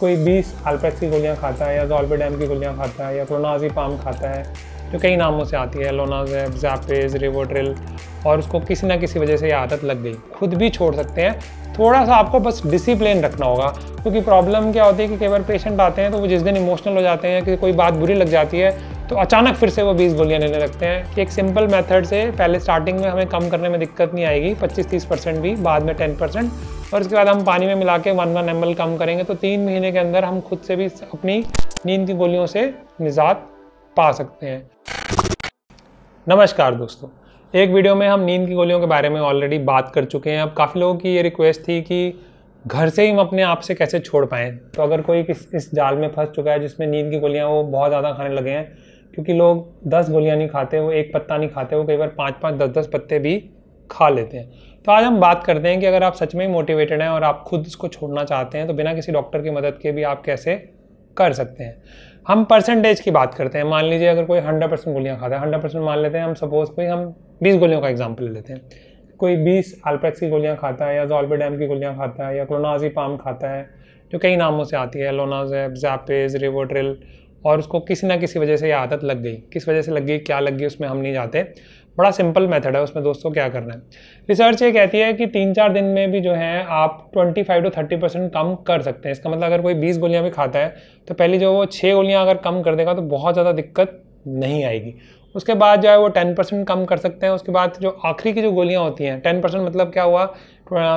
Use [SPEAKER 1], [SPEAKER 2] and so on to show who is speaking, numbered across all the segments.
[SPEAKER 1] कोई बीस अल्पेक्स की गोलियाँ खाता है या जोल्बेडैम की गोलियाँ खाता है या पाम खाता है जो कई नामों से आती है लोनाजैब जैपेज रिवोड्रिल और उसको किसी ना किसी वजह से ये आदत लग गई खुद भी छोड़ सकते हैं थोड़ा सा आपको बस डिसिप्लिन रखना होगा क्योंकि प्रॉब्लम क्या होती है कि कई बार पेशेंट आते हैं तो वो जिस दिन इमोशनल हो जाते हैं कि कोई बात बुरी लग जाती है तो अचानक फिर से वो बीस गोलियाँ लेने लगते हैं एक सिंपल मेथड से पहले स्टार्टिंग में हमें कम करने में दिक्कत नहीं आएगी 25-30 परसेंट भी बाद में 10 परसेंट और उसके बाद हम पानी में मिला के वन वन एम कम करेंगे तो तीन महीने के अंदर हम खुद से भी अपनी नींद की गोलियों से निजात पा सकते हैं नमस्कार दोस्तों एक वीडियो में हम नींद की गोलियों के बारे में ऑलरेडी बात कर चुके हैं अब काफ़ी लोगों की ये रिक्वेस्ट थी कि घर से ही हम अपने आप से कैसे छोड़ पाएँ तो अगर कोई किस इस जाल में फंस चुका है जिसमें नींद की गोलियाँ वो बहुत ज़्यादा खाने लगे हैं क्योंकि लोग दस गोलियाँ नहीं खाते वो एक पत्ता नहीं खाते वो कई बार पाँच पाँच दस दस पत्ते भी खा लेते हैं तो आज हम बात करते हैं कि अगर आप सच में ही मोटिवेटेड हैं और आप खुद इसको छोड़ना चाहते हैं तो बिना किसी डॉक्टर की मदद के भी आप कैसे कर सकते हैं हम परसेंटेज की बात करते हैं मान लीजिए अगर कोई हंड्रेड परसेंट गोलियाँ खाता है हंड्रेड परसेंट मान लेते हैं हम सपोज कोई हम बीस गोलियों का एग्जाम्पल ले लेते हैं कोई बीस आल्प्रेक्स की गोलियाँ खाता है या जोल्बेडैम की गोलियाँ खाता है या क्लोनाजी पाम खाता है जो कई नामों से आती है लोनाज जैपेज रिवोड्रिल और उसको किसी ना किसी वजह से ये आदत लग गई किस वजह से लग गई क्या लग गई उसमें हम नहीं जाते बड़ा सिंपल मेथड है उसमें दोस्तों क्या करना है रिसर्च ये कहती है कि तीन चार दिन में भी जो है आप 25 टू 30 परसेंट कम कर सकते हैं इसका मतलब अगर कोई 20 गोलियां भी खाता है तो पहले जो वो छः गोलियां अगर कम कर देगा तो बहुत ज़्यादा दिक्कत नहीं आएगी उसके बाद जो है वो टेन परसेंट कम कर सकते हैं उसके बाद जो आखिरी की जो गोलियाँ होती हैं टेन परसेंट मतलब क्या हुआ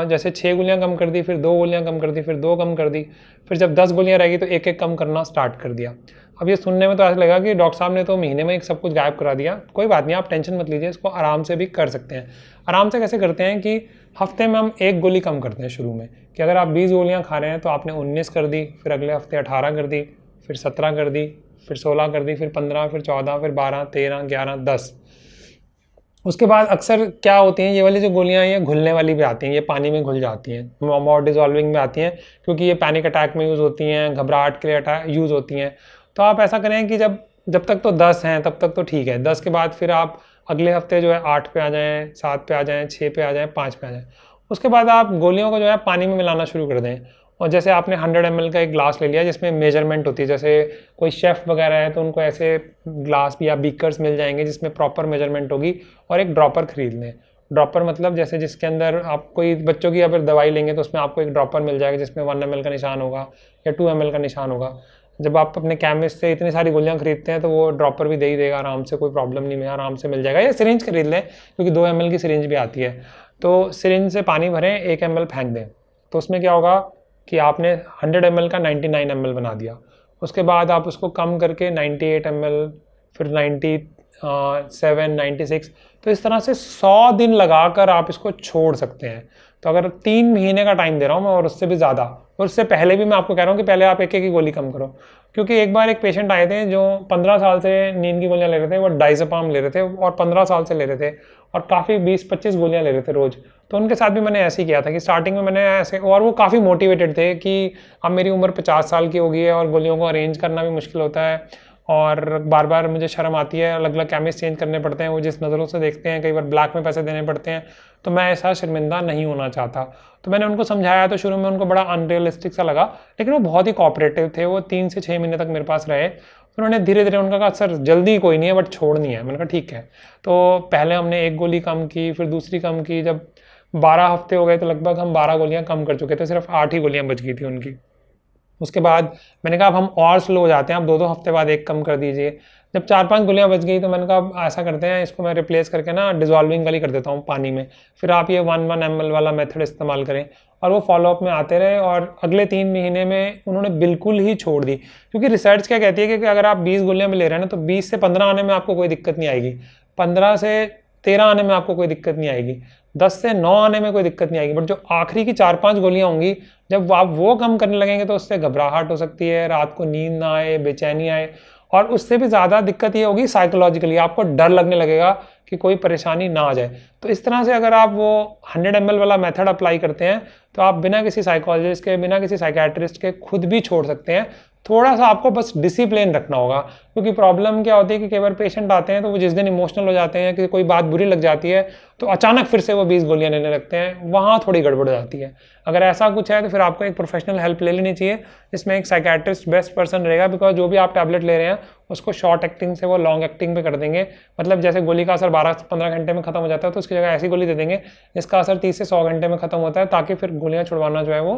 [SPEAKER 1] जैसे छः गोलियाँ कम कर दी फिर दो गोलियाँ कम कर दी फिर दो कम कर दी फिर जब दस गोलियाँ रहेगी तो एक एक कम करना स्टार्ट कर दिया अब ये सुनने में तो ऐसा लगा कि डॉक्टर साहब ने तो महीने में एक सब कुछ गायब करा दिया कोई बात नहीं आप टेंशन मत लीजिए इसको आराम से भी कर सकते हैं आराम से कैसे करते हैं कि हफ्ते में हम एक गोली कम करते हैं शुरू में कि अगर आप बीस गोलियाँ खा रहे हैं तो आपने उन्नीस कर दी फिर अगले हफ्ते अठारह कर दी फिर सत्रह कर दी फिर सोलह कर दी फिर पंद्रह फिर चौदह फिर बारह तेरह ग्यारह दस उसके बाद अक्सर क्या होती हैं ये वाली जो गोलियां हैं ये घुलने वाली भी आती हैं ये पानी में घुल जाती हैं मॉड डिजॉल्विंग में आती हैं क्योंकि ये पैनिक अटैक में यूज़ होती हैं घबराहट के लिए यूज़ होती हैं तो आप ऐसा करें कि जब जब तक तो दस हैं तब तक तो ठीक है दस के बाद फिर आप अगले हफ्ते जो है आठ पे आ जाएँ सात पे आ जाएँ छः पे आ जाएँ पाँच पे आ जाएँ उसके बाद आप गोलियों को जो है पानी में मिलाना शुरू कर दें और जैसे आपने 100 एम का एक ग्लास ले लिया जिसमें मेजरमेंट होती है जैसे कोई शेफ़ वगैरह है तो उनको ऐसे ग्लास या बीकर्स मिल जाएंगे जिसमें प्रॉपर मेजरमेंट होगी और एक ड्रॉपर ख़रीद लें ड्रॉपर मतलब जैसे जिसके अंदर आप कोई बच्चों की अगर दवाई लेंगे तो उसमें आपको एक ड्रॉपर मिल जाएगा जिसमें वन एम का निशान होगा या टू एम का निशान होगा जब आप अपने कैमिस्ट से इतनी सारी गोलियां खरीदते हैं तो वो ड्रॉपर भी दे ही देगा आराम से कोई प्रॉब्लम नहीं है आराम से मिल जाएगा या सिरिंज खरीद लें क्योंकि दो एम की सिरिंज भी आती है तो सिरिंज से पानी भरें एक एम फेंक दें तो उसमें क्या होगा कि आपने हंड्रेड एम का नाइन्टी नाइन बना दिया उसके बाद आप उसको कम करके नाइन्टी एट फिर नाइन्टी सेवन नाइन्टी सिक्स तो इस तरह से सौ दिन लगाकर आप इसको छोड़ सकते हैं तो अगर तीन महीने का टाइम दे रहा हूँ मैं और उससे भी ज़्यादा और उससे पहले भी मैं आपको कह रहा हूँ कि पहले आप एक एक ही गोली कम करो क्योंकि एक बार एक पेशेंट आए थे जो पंद्रह साल से नींद की गोलियाँ ले रहे थे वो डाइजपाम ले रहे थे और पंद्रह साल से ले रहे थे और काफ़ी बीस पच्चीस गोलियाँ ले रहे थे रोज़ तो उनके साथ भी मैंने ऐसे ही किया था कि स्टार्टिंग में मैंने ऐसे और वो काफ़ी मोटिवेटेड थे कि अब मेरी उम्र पचास साल की होगी है और गोलियों को अरेंज करना भी मुश्किल होता है और बार बार मुझे शर्म आती है अलग अलग कैमिस चेंज करने पड़ते हैं वो जिस नज़रों से देखते हैं कई बार ब्लैक में पैसे देने पड़ते हैं तो मैं ऐसा शर्मिंदा नहीं होना चाहता तो मैंने उनको समझाया तो शुरू में उनको बड़ा अनरियलिस्टिक सा लगा लेकिन वो बहुत ही कॉपरेटिव थे वो तीन से छः महीने तक मेरे पास रहे उन्होंने धीरे धीरे उनका कहा सर जल्दी कोई नहीं है बट छोड़नी है मैंने कहा ठीक है तो पहले हमने एक गोली कम की फिर दूसरी कम की जब बारह हफ्ते हो गए तो लगभग हम बारह गोलियाँ कम कर चुके थे सिर्फ आठ ही गोलियाँ बच गई थी उनकी उसके बाद मैंने कहा अब हम और स्लो हो जाते हैं आप दो दो हफ्ते बाद एक कम कर दीजिए जब चार पांच गुलियाँ बच गई तो मैंने कहा ऐसा करते हैं इसको मैं रिप्लेस करके ना डिजॉल्विंग वाली कर देता हूँ पानी में फिर आप ये वन वन एम वाला मेथड इस्तेमाल करें और वो फॉलोअप में आते रहे और अगले तीन महीने में उन्होंने बिल्कुल ही छोड़ दी क्योंकि रिसर्च क्या कहती है कि, कि अगर आप बीस गोलियाँ में ले रहे हैं ना तो बीस से पंद्रह आने में आपको कोई दिक्कत नहीं आएगी पंद्रह से तेरह आने में आपको कोई दिक्कत नहीं आएगी दस से नौ आने में कोई दिक्कत नहीं आएगी बट जो आखिरी की चार पांच गोलियां होंगी जब आप वो कम करने लगेंगे तो उससे घबराहट हो सकती है रात को नींद ना आए बेचैनी आए और उससे भी ज़्यादा दिक्कत ये होगी साइकोलॉजिकली आपको डर लगने लगेगा कि कोई परेशानी ना आ जाए तो इस तरह से अगर आप वो हंड्रेड एम वाला मेथड अप्लाई करते हैं तो आप बिना किसी साइकोलॉजिस्ट के बिना किसी साइकेट्रिस्ट के खुद भी छोड़ सकते हैं थोड़ा सा आपको बस डिसिप्लिन रखना होगा क्योंकि प्रॉब्लम क्या होती है कि कई बार पेशेंट आते हैं तो वो जिस दिन इमोशनल हो जाते हैं कि कोई बात बुरी लग जाती है तो अचानक फिर से वो बीस गोलियां लेने लगते हैं वहाँ थोड़ी गड़बड़ हो जाती है अगर ऐसा कुछ है तो फिर आपको एक प्रोफेशनल हेल्प ले लेनी चाहिए जिसमें एक साइकेट्रिस्ट बेस्ट पर्सन रहेगा बिकॉज जो भी आप टैबलेट ले रहे हैं उसको शॉर्ट एक्टिंग से वो लॉन्ग एक्टिंग पे कर देंगे मतलब जैसे गोली का असर बारह से पंद्रह घंटे में खत्म हो जाता है तो उसकी जगह ऐसी गोली दे देंगे जिसका असर तीस से सौ घंटे में खत्म होता है ताकि फिर गोलियाँ छुड़वाना जो है वो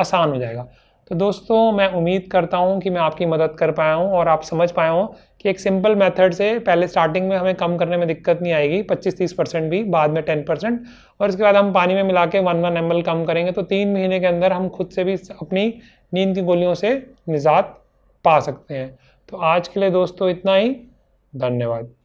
[SPEAKER 1] आसान हो जाएगा तो दोस्तों मैं उम्मीद करता हूँ कि मैं आपकी मदद कर पाया हूँ और आप समझ पाए हूँ कि एक सिंपल मेथड से पहले स्टार्टिंग में हमें कम करने में दिक्कत नहीं आएगी 25-30 परसेंट भी बाद में 10 परसेंट और इसके बाद हम पानी में मिला के वन वन एम कम करेंगे तो तीन महीने के अंदर हम खुद से भी अपनी नींद की गोलियों से निजात पा सकते हैं तो आज के लिए दोस्तों इतना ही धन्यवाद